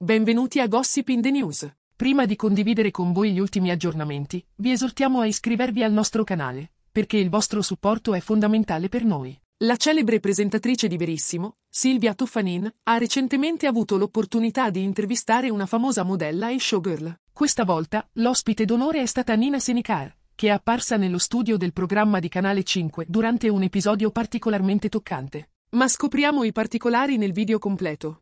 Benvenuti a Gossip in the News. Prima di condividere con voi gli ultimi aggiornamenti, vi esortiamo a iscrivervi al nostro canale, perché il vostro supporto è fondamentale per noi. La celebre presentatrice di Verissimo, Silvia Toffanin, ha recentemente avuto l'opportunità di intervistare una famosa modella e showgirl. Questa volta, l'ospite d'onore è stata Nina Senicar, che è apparsa nello studio del programma di Canale 5 durante un episodio particolarmente toccante. Ma scopriamo i particolari nel video completo.